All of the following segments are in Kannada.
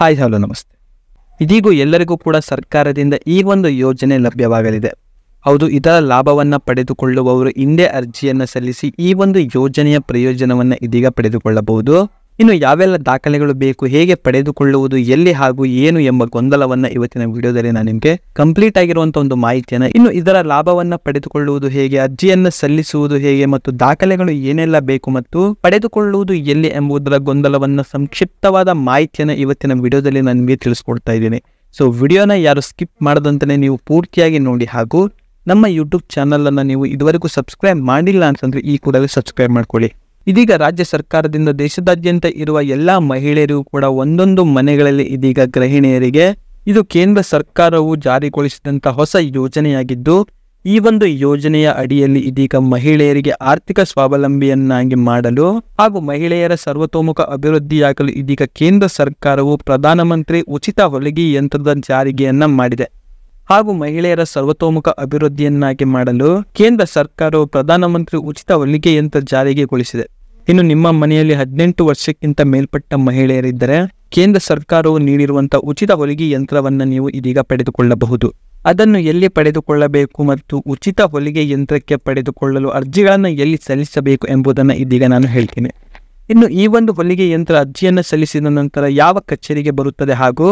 ಹಾಯ್ ಹಲೋ ನಮಸ್ತೆ ಇದೀಗೂ ಎಲ್ಲರಿಗೂ ಕೂಡ ಸರ್ಕಾರದಿಂದ ಈ ಒಂದು ಯೋಜನೆ ಲಭ್ಯವಾಗಲಿದೆ ಹೌದು ಇದರ ಲಾಭವನ್ನು ಪಡೆದುಕೊಳ್ಳುವವರು ಹಿಂದೆ ಅರ್ಜಿಯನ್ನು ಸಲ್ಲಿಸಿ ಈ ಒಂದು ಯೋಜನೆಯ ಪ್ರಯೋಜನವನ್ನು ಇದೀಗ ಪಡೆದುಕೊಳ್ಳಬಹುದು ಇನ್ನು ಯಾವೆಲ್ಲ ದಾಖಲೆಗಳು ಬೇಕು ಹೇಗೆ ಪಡೆದುಕೊಳ್ಳುವುದು ಎಲ್ಲಿ ಹಾಗೂ ಏನು ಎಂಬ ಗೊಂದಲವನ್ನ ಇವತ್ತಿನ ವಿಡಿಯೋದಲ್ಲಿ ನಾನು ನಿಮಗೆ ಕಂಪ್ಲೀಟ್ ಆಗಿರುವಂತಹ ಒಂದು ಮಾಹಿತಿಯನ್ನು ಇನ್ನು ಇದರ ಲಾಭವನ್ನ ಪಡೆದುಕೊಳ್ಳುವುದು ಹೇಗೆ ಅರ್ಜಿಯನ್ನು ಸಲ್ಲಿಸುವುದು ಹೇಗೆ ಮತ್ತು ದಾಖಲೆಗಳು ಏನೆಲ್ಲ ಬೇಕು ಮತ್ತು ಪಡೆದುಕೊಳ್ಳುವುದು ಎಲ್ಲಿ ಎಂಬುದರ ಗೊಂದಲವನ್ನ ಸಂಕ್ಷಿಪ್ತವಾದ ಮಾಹಿತಿಯನ್ನು ಇವತ್ತಿನ ವಿಡಿಯೋದಲ್ಲಿ ನಾನು ನಿಮಗೆ ತಿಳಿಸ್ಕೊಡ್ತಾ ಇದ್ದೀನಿ ಸೊ ವಿಡಿಯೋನ ಯಾರು ಸ್ಕಿಪ್ ಮಾಡದಂತಲೇ ನೀವು ಪೂರ್ತಿಯಾಗಿ ನೋಡಿ ಹಾಗೂ ನಮ್ಮ ಯೂಟ್ಯೂಬ್ ಚಾನಲನ್ನು ನೀವು ಇದುವರೆಗೂ ಸಬ್ಸ್ಕ್ರೈಬ್ ಮಾಡಿಲ್ಲ ಅಂತಂದರೆ ಈ ಕೂಡಲೇ ಸಬ್ಸ್ಕ್ರೈಬ್ ಮಾಡ್ಕೊಳ್ಳಿ ಇದೀಗ ರಾಜ್ಯ ಸರ್ಕಾರದಿಂದ ದೇಶದಾದ್ಯಂತ ಇರುವ ಎಲ್ಲಾ ಮಹಿಳೆಯರಿಗೂ ಕೂಡ ಒಂದೊಂದು ಮನೆಗಳಲ್ಲಿ ಇದೀಗ ಗೃಹಿಣಿಯರಿಗೆ ಇದು ಕೇಂದ್ರ ಸರ್ಕಾರವು ಜಾರಿಗೊಳಿಸಿದಂಥ ಹೊಸ ಯೋಜನೆಯಾಗಿದ್ದು ಈ ಒಂದು ಯೋಜನೆಯ ಅಡಿಯಲ್ಲಿ ಇದೀಗ ಮಹಿಳೆಯರಿಗೆ ಆರ್ಥಿಕ ಸ್ವಾವಲಂಬಿಯನ್ನಾಗಿ ಮಾಡಲು ಹಾಗೂ ಮಹಿಳೆಯರ ಸರ್ವತೋಮುಖ ಅಭಿವೃದ್ಧಿಯಾಗಲು ಇದೀಗ ಕೇಂದ್ರ ಸರ್ಕಾರವು ಪ್ರಧಾನಮಂತ್ರಿ ಉಚಿತ ಹೊಲಿಗೆ ಯಂತ್ರದ ಜಾರಿಗೆಯನ್ನ ಮಾಡಿದೆ ಹಾಗೂ ಮಹಿಳೆಯರ ಸರ್ವತೋಮುಖ ಅಭಿವೃದ್ಧಿಯನ್ನಾಗಿ ಮಾಡಲು ಕೇಂದ್ರ ಸರ್ಕಾರವು ಪ್ರಧಾನಮಂತ್ರಿ ಉಚಿತ ಹೊಲಿಗೆ ಯಂತ್ರ ಜಾರಿಗೆಗೊಳಿಸಿದೆ ಇನ್ನು ನಿಮ್ಮ ಮನೆಯಲ್ಲಿ ಹದಿನೆಂಟು ವರ್ಷಕ್ಕಿಂತ ಮೇಲ್ಪಟ್ಟ ಮಹಿಳೆಯರಿದ್ದರೆ ಕೇಂದ್ರ ಸರ್ಕಾರವು ನೀಡಿರುವಂತಹ ಉಚಿತ ಹೊಲಿಗೆ ಯಂತ್ರವನ್ನು ನೀವು ಇದೀಗ ಪಡೆದುಕೊಳ್ಳಬಹುದು ಅದನ್ನು ಎಲ್ಲಿ ಪಡೆದುಕೊಳ್ಳಬೇಕು ಮತ್ತು ಉಚಿತ ಹೊಲಿಗೆ ಯಂತ್ರಕ್ಕೆ ಪಡೆದುಕೊಳ್ಳಲು ಅರ್ಜಿಗಳನ್ನು ಎಲ್ಲಿ ಸಲ್ಲಿಸಬೇಕು ಎಂಬುದನ್ನು ಇದೀಗ ನಾನು ಹೇಳ್ತೇನೆ ಇನ್ನು ಈ ಒಂದು ಹೊಲಿಗೆ ಯಂತ್ರ ಅರ್ಜಿಯನ್ನು ಸಲ್ಲಿಸಿದ ನಂತರ ಯಾವ ಕಚೇರಿಗೆ ಬರುತ್ತದೆ ಹಾಗೂ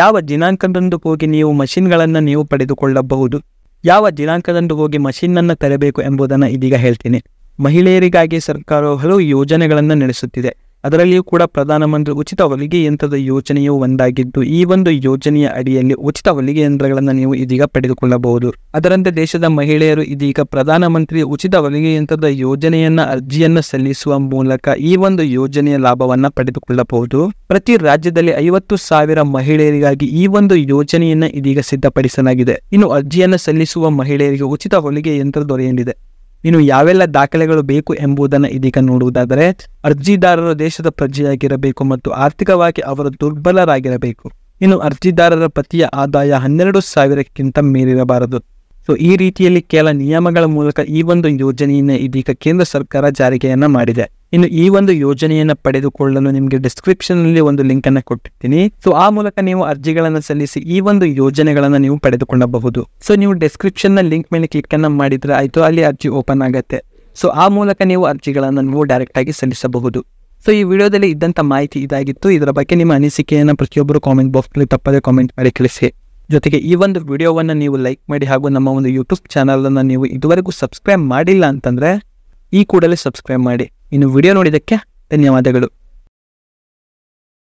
ಯಾವ ದಿನಾಂಕದಂದು ಹೋಗಿ ನೀವು ಮಷಿನ್ಗಳನ್ನು ನೀವು ಪಡೆದುಕೊಳ್ಳಬಹುದು ಯಾವ ದಿನಾಂಕದಂದು ಹೋಗಿ ಮಷಿನ್ನನ್ನು ತರಬೇಕು ಎಂಬುದನ್ನು ಇದೀಗ ಹೇಳ್ತೀನಿ ಮಹಿಳೆಯರಿಗಾಗಿ ಸರ್ಕಾರವು ಹಲವು ಯೋಜನೆಗಳನ್ನು ನಡೆಸುತ್ತಿದೆ ಅದರಲ್ಲಿಯೂ ಕೂಡ ಪ್ರಧಾನಮಂತ್ರಿ ಉಚಿತ ಹೊಲಿಗೆ ಯಂತ್ರದ ಯೋಜನೆಯು ಒಂದಾಗಿದ್ದು ಈ ಒಂದು ಯೋಜನೆಯ ಅಡಿಯಲ್ಲಿ ಉಚಿತ ಹೊಲಿಗೆ ಯಂತ್ರಗಳನ್ನು ನೀವು ಇದೀಗ ಪಡೆದುಕೊಳ್ಳಬಹುದು ಅದರಂತೆ ದೇಶದ ಮಹಿಳೆಯರು ಇದೀಗ ಪ್ರಧಾನಮಂತ್ರಿ ಉಚಿತ ಹೊಲಿಗೆ ಯಂತ್ರದ ಯೋಜನೆಯನ್ನ ಅರ್ಜಿಯನ್ನು ಸಲ್ಲಿಸುವ ಮೂಲಕ ಈ ಒಂದು ಯೋಜನೆಯ ಲಾಭವನ್ನ ಪಡೆದುಕೊಳ್ಳಬಹುದು ಪ್ರತಿ ರಾಜ್ಯದಲ್ಲಿ ಐವತ್ತು ಸಾವಿರ ಮಹಿಳೆಯರಿಗಾಗಿ ಈ ಒಂದು ಯೋಜನೆಯನ್ನ ಇದೀಗ ಸಿದ್ಧಪಡಿಸಲಾಗಿದೆ ಇನ್ನು ಅರ್ಜಿಯನ್ನು ಸಲ್ಲಿಸುವ ಮಹಿಳೆಯರಿಗೆ ಉಚಿತ ಹೊಲಿಗೆ ಯಂತ್ರ ದೊರೆಯಲಿದೆ ಇನ್ನು ಯಾವೆಲ್ಲ ದಾಖಲೆಗಳು ಬೇಕು ಎಂಬುದನ್ನು ಇದೀಗ ನೋಡುವುದಾದರೆ ಅರ್ಜಿದಾರರು ದೇಶದ ಪ್ರಜೆಯಾಗಿರಬೇಕು ಮತ್ತು ಆರ್ಥಿಕವಾಗಿ ಅವರು ದುರ್ಬಲರಾಗಿರಬೇಕು ಇನ್ನು ಅರ್ಜಿದಾರರ ಪತಿಯ ಆದಾಯ ಹನ್ನೆರಡು ಸಾವಿರಕ್ಕಿಂತ ಮೀರಿರಬಾರದು ಸೊ ಈ ರೀತಿಯಲ್ಲಿ ಕೆಲ ನಿಯಮಗಳ ಮೂಲಕ ಈ ಒಂದು ಯೋಜನೆಯನ್ನು ಇದೀಗ ಕೇಂದ್ರ ಸರ್ಕಾರ ಜಾರಿಗೆಯನ್ನು ಮಾಡಿದೆ ಇನ್ನು ಈ ಒಂದು ಯೋಜನೆಯನ್ನು ಪಡೆದುಕೊಳ್ಳಲು ನಿಮಗೆ ಡಿಸ್ಕ್ರಿಪ್ಷನ್ ಒಂದು ಲಿಂಕ್ ಅನ್ನು ಕೊಟ್ಟಿರ್ತೀನಿ ಸೊ ಆ ಮೂಲಕ ನೀವು ಅರ್ಜಿಗಳನ್ನು ಸಲ್ಲಿಸಿ ಈ ಒಂದು ಯೋಜನೆಗಳನ್ನು ನೀವು ಪಡೆದುಕೊಳ್ಳಬಹುದು ಸೊ ನೀವು ಡಿಸ್ಕ್ರಿಪ್ಷನ್ ನ ಲಿಂಕ್ ಮೇಲೆ ಕ್ಲಿಕ್ ಅನ್ನ ಮಾಡಿದ್ರೆ ಆಯ್ತು ಅಲ್ಲಿ ಅರ್ಜಿ ಓಪನ್ ಆಗುತ್ತೆ ಸೊ ಆ ಮೂಲಕ ನೀವು ಅರ್ಜಿಗಳನ್ನು ನೀವು ಡೈರೆಕ್ಟ್ ಆಗಿ ಸಲ್ಲಿಸಬಹುದು ಸೊ ಈ ವಿಡಿಯೋದಲ್ಲಿ ಇದ್ದಂಥ ಮಾಹಿತಿ ಇದಾಗಿತ್ತು ಇದರ ಬಗ್ಗೆ ನಿಮ್ಮ ಅನಿಸಿಕೆಯನ್ನು ಪ್ರತಿಯೊಬ್ಬರು ಕಾಮೆಂಟ್ ನಲ್ಲಿ ತಪ್ಪದೇ ಕಾಮೆಂಟ್ ಮಾಡಿ ಕಳಿಸಿ ಜೊತೆಗೆ ಈ ಒಂದು ವಿಡಿಯೋವನ್ನು ನೀವು ಲೈಕ್ ಮಾಡಿ ಹಾಗೂ ನಮ್ಮ ಒಂದು ಯೂಟ್ಯೂಬ್ ಚಾನಲನ್ನು ನೀವು ಇದುವರೆಗೂ ಸಬ್ಸ್ಕ್ರೈಬ್ ಮಾಡಿಲ್ಲ ಅಂತಂದರೆ ಈ ಕೂಡಲೇ ಸಬ್ಸ್ಕ್ರೈಬ್ ಮಾಡಿ ಇನ್ನು ವಿಡಿಯೋ ನೋಡಿದ್ದಕ್ಕೆ ಧನ್ಯವಾದಗಳು